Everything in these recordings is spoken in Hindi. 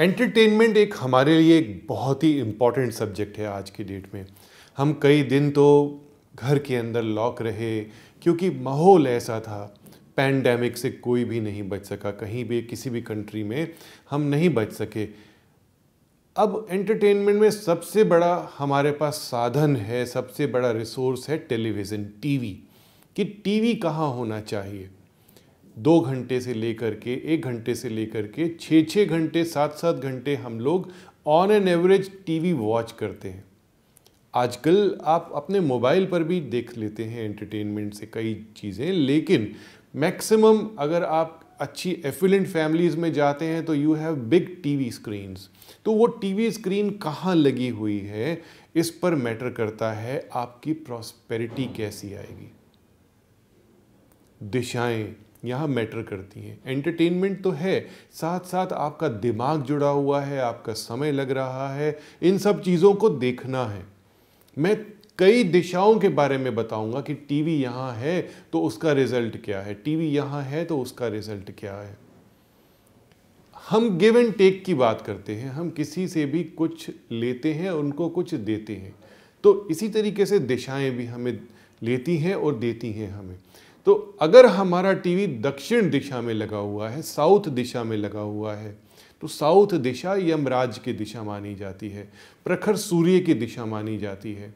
एंटरटेनमेंट एक हमारे लिए एक बहुत ही इम्पॉर्टेंट सब्जेक्ट है आज की डेट में हम कई दिन तो घर के अंदर लॉक रहे क्योंकि माहौल ऐसा था पैंडेमिक से कोई भी नहीं बच सका कहीं भी किसी भी कंट्री में हम नहीं बच सके अब एंटरटेनमेंट में सबसे बड़ा हमारे पास साधन है सबसे बड़ा रिसोर्स है टेलीविज़न टीवी कि टीवी कहाँ होना चाहिए दो घंटे से लेकर के एक घंटे से लेकर के छः छः घंटे सात सात घंटे हम लोग on an average TV watch करते हैं आजकल आप अपने मोबाइल पर भी देख लेते हैं एंटरटेनमेंट से कई चीज़ें लेकिन मैक्सिमम अगर आप अच्छी एफिलेंट फैमिलीज़ में जाते हैं तो you have big TV screens तो वो टीवी स्क्रीन कहाँ लगी हुई है इस पर मैटर करता है आपकी प्रॉस्पेरिटी कैसी आएगी दिशाएं यहाँ मैटर करती हैं एंटरटेनमेंट तो है साथ साथ आपका दिमाग जुड़ा हुआ है आपका समय लग रहा है इन सब चीज़ों को देखना है मैं कई दिशाओं के बारे में बताऊंगा कि टीवी यहाँ है तो उसका रिजल्ट क्या है टीवी यहाँ है तो उसका रिजल्ट क्या है हम गिव एंड टेक की बात करते हैं हम किसी से भी कुछ लेते हैं उनको कुछ देते हैं तो इसी तरीके से दिशाएं भी हमें लेती हैं और देती हैं हमें तो अगर हमारा टीवी दक्षिण दिशा में लगा हुआ है साउथ दिशा में लगा हुआ है तो साउथ दिशा यमराज की दिशा मानी जाती है प्रखर सूर्य की दिशा मानी जाती है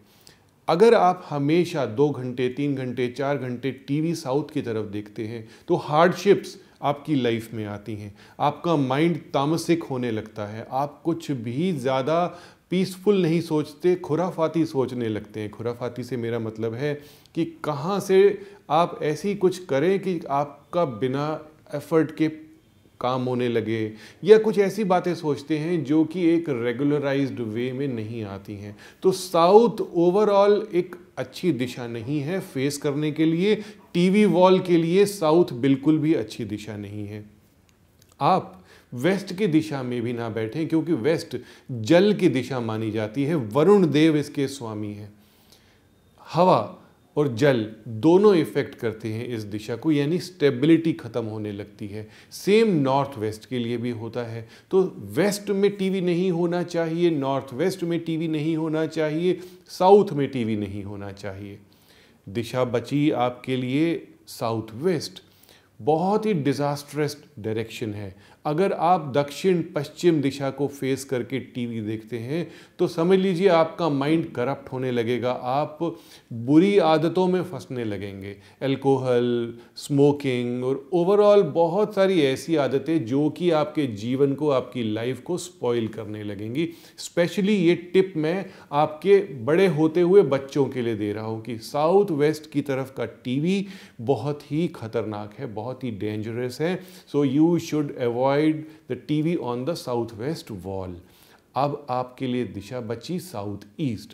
अगर आप हमेशा दो घंटे तीन घंटे चार घंटे टीवी साउथ की तरफ देखते हैं तो हार्डशिप्स आपकी लाइफ में आती हैं आपका माइंड तामसिक होने लगता है आप कुछ भी ज़्यादा पीसफुल नहीं सोचते खुराफाती सोचने लगते हैं खुराफाती से मेरा मतलब है कि कहाँ से आप ऐसी कुछ करें कि आपका बिना एफर्ट के काम होने लगे या कुछ ऐसी बातें सोचते हैं जो कि एक रेगुलराइज्ड वे में नहीं आती हैं तो साउथ ओवरऑल एक अच्छी दिशा नहीं है फेस करने के लिए टीवी वॉल के लिए साउथ बिल्कुल भी अच्छी दिशा नहीं है आप वेस्ट की दिशा में भी ना बैठें क्योंकि वेस्ट जल की दिशा मानी जाती है वरुण देव इसके स्वामी हैं हवा और जल दोनों इफ़ेक्ट करते हैं इस दिशा को यानी स्टेबिलिटी ख़त्म होने लगती है सेम नॉर्थ वेस्ट के लिए भी होता है तो वेस्ट में टीवी नहीं होना चाहिए नॉर्थ वेस्ट में टीवी नहीं होना चाहिए साउथ में टीवी नहीं होना चाहिए दिशा बची आपके लिए साउथ वेस्ट बहुत ही डिज़ास्ट्रस डायरेक्शन है अगर आप दक्षिण पश्चिम दिशा को फेस करके टीवी देखते हैं तो समझ लीजिए आपका माइंड करप्ट होने लगेगा आप बुरी आदतों में फंसने लगेंगे एल्कोहल स्मोकिंग और ओवरऑल बहुत सारी ऐसी आदतें जो कि आपके जीवन को आपकी लाइफ को स्पॉइल करने लगेंगी स्पेशली ये टिप मैं आपके बड़े होते हुए बच्चों के लिए दे रहा हूँ कि साउथ वेस्ट की तरफ का टी बहुत ही खतरनाक है बहुत ही डेंजरस है so you should avoid deployed the TV on the south west wall अब आपके लिए दिशा बची साउथ ईस्ट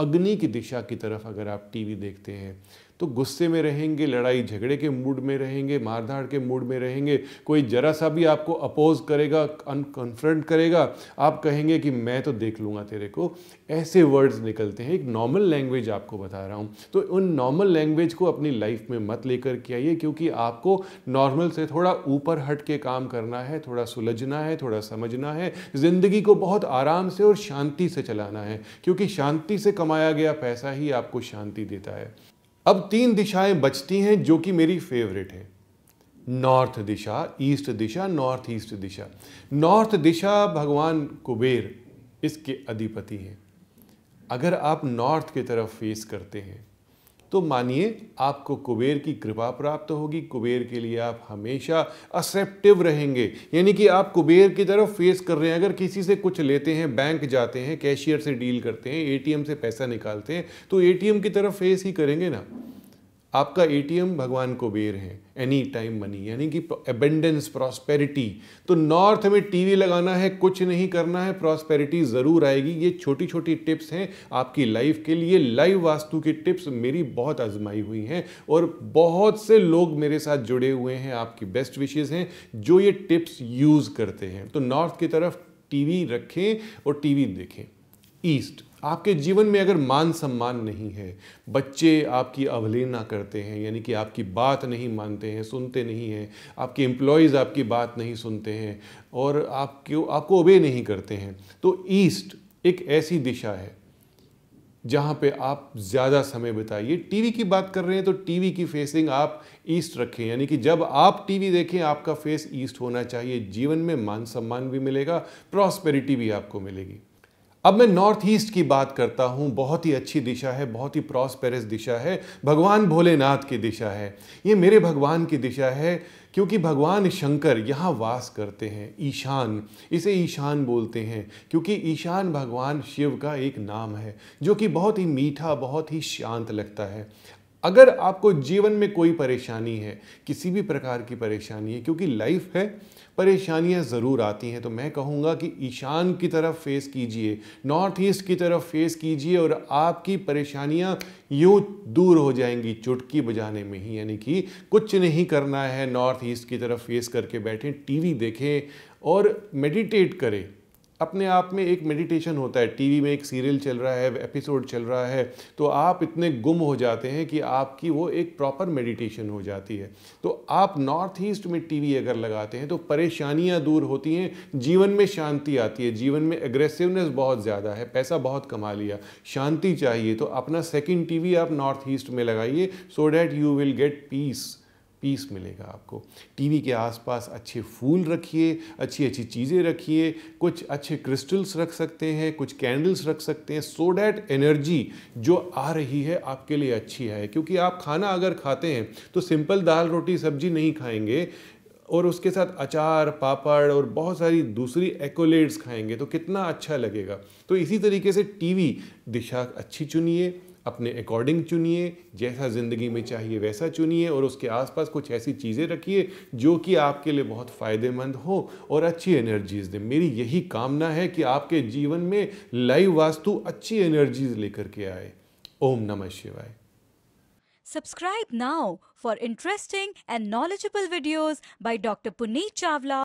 अग्नि की दिशा की तरफ अगर आप टीवी देखते हैं तो गुस्से में रहेंगे लड़ाई झगड़े के मूड में रहेंगे मारधाड़ के मूड में रहेंगे कोई जरा सा भी आपको अपोज करेगा अनकन्फ्रंट करेगा आप कहेंगे कि मैं तो देख लूँगा तेरे को ऐसे वर्ड्स निकलते हैं एक नॉर्मल लैंग्वेज आपको बता रहा हूँ तो उन नॉर्मल लैंग्वेज को अपनी लाइफ में मत लेकर के आइए क्योंकि आपको नॉर्मल से थोड़ा ऊपर हट के काम करना है थोड़ा सुलझना है थोड़ा समझना है ज़िंदगी को बहुत आराम से और शांति से चलाना है क्योंकि शांति से कमाया गया पैसा ही आपको शांति देता है अब तीन दिशाएं बचती हैं जो कि मेरी फेवरेट है नॉर्थ दिशा ईस्ट दिशा नॉर्थ ईस्ट दिशा नॉर्थ दिशा भगवान कुबेर इसके अधिपति हैं अगर आप नॉर्थ की तरफ फेस करते हैं तो मानिए आपको कुबेर की कृपा प्राप्त होगी कुबेर के लिए आप हमेशा असेप्टिव रहेंगे यानी कि आप कुबेर की तरफ फेस कर रहे हैं अगर किसी से कुछ लेते हैं बैंक जाते हैं कैशियर से डील करते हैं एटीएम से पैसा निकालते हैं तो एटीएम की तरफ फेस ही करेंगे ना आपका एटीएम भगवान कुबेर है एनी टाइम मनी यानी कि एबेंडेंस प्रॉस्पेरिटी तो नॉर्थ में टीवी लगाना है कुछ नहीं करना है प्रॉस्पेरिटी ज़रूर आएगी ये छोटी छोटी टिप्स हैं आपकी लाइफ के लिए लाइव वास्तु की टिप्स मेरी बहुत आजमाई हुई हैं और बहुत से लोग मेरे साथ जुड़े हुए हैं आपकी बेस्ट विशेज़ हैं जो ये टिप्स यूज़ करते हैं तो नॉर्थ की तरफ टीवी रखें और टीवी देखें ईस्ट आपके जीवन में अगर मान सम्मान नहीं है बच्चे आपकी अवहेलना करते हैं यानी कि आपकी बात नहीं मानते हैं सुनते नहीं हैं आपके एम्प्लॉयज़ आपकी बात नहीं सुनते हैं और क्यों आपको ओबे नहीं करते हैं तो ईस्ट एक ऐसी दिशा है जहाँ पे आप ज़्यादा समय बिताइए टीवी की बात कर रहे हैं तो टीवी की फेसिंग आप ईस्ट रखें यानी कि जब आप टीवी देखें आपका फेस ईस्ट होना चाहिए जीवन में मान सम्मान भी मिलेगा प्रॉस्पेरिटी भी आपको मिलेगी अब मैं नॉर्थ ईस्ट की बात करता हूँ बहुत ही अच्छी दिशा है बहुत ही प्रॉस्पेरस दिशा है भगवान भोलेनाथ की दिशा है ये मेरे भगवान की दिशा है क्योंकि भगवान शंकर यहाँ वास करते हैं ईशान इसे ईशान बोलते हैं क्योंकि ईशान भगवान शिव का एक नाम है जो कि बहुत ही मीठा बहुत ही शांत लगता है अगर आपको जीवन में कोई परेशानी है किसी भी प्रकार की परेशानी है क्योंकि लाइफ है परेशानियां ज़रूर आती हैं तो मैं कहूँगा कि ईशान की तरफ फेस कीजिए नॉर्थ ईस्ट की तरफ फेस कीजिए और आपकी परेशानियां यूँ दूर हो जाएंगी चुटकी बजाने में ही यानी कि कुछ नहीं करना है नॉर्थ ईस्ट की तरफ फेस करके बैठें टीवी देखें और मेडिटेट करें अपने आप में एक मेडिटेशन होता है टीवी में एक सीरियल चल रहा है एपिसोड चल रहा है तो आप इतने गुम हो जाते हैं कि आपकी वो एक प्रॉपर मेडिटेशन हो जाती है तो आप नॉर्थ ईस्ट में टीवी अगर लगाते हैं तो परेशानियां दूर होती हैं जीवन में शांति आती है जीवन में एग्रेसिवनेस बहुत ज़्यादा है पैसा बहुत कमा लिया शांति चाहिए तो अपना सेकेंड टी आप नॉर्थ ईस्ट में लगाइए so that you will get peace peace मिलेगा आपको टीवी के आसपास अच्छे फूल रखिए अच्छी अच्छी चीज़ें रखिए कुछ अच्छे क्रिस्टल्स रख सकते हैं कुछ कैंडल्स रख सकते हैं सो डैट एनर्जी जो आ रही है आपके लिए अच्छी है क्योंकि आप खाना अगर खाते हैं तो सिंपल दाल रोटी सब्जी नहीं खाएंगे और उसके साथ अचार पापड़ और बहुत सारी दूसरी एकोलेट्स खाएंगे तो कितना अच्छा लगेगा तो इसी तरीके से टीवी दिशा अच्छी चुनिए अपने अकॉर्डिंग चुनिए जैसा ज़िंदगी में चाहिए वैसा चुनिए और उसके आसपास कुछ ऐसी चीज़ें रखिए जो कि आपके लिए बहुत फ़ायदेमंद हो और अच्छी एनर्जीज़ दें मेरी यही कामना है कि आपके जीवन में लाइव वास्तु अच्छी एनर्जीज लेकर के आए ओम नमः शिवाय subscribe now for interesting and knowledgeable videos by doctor Puneet Chawla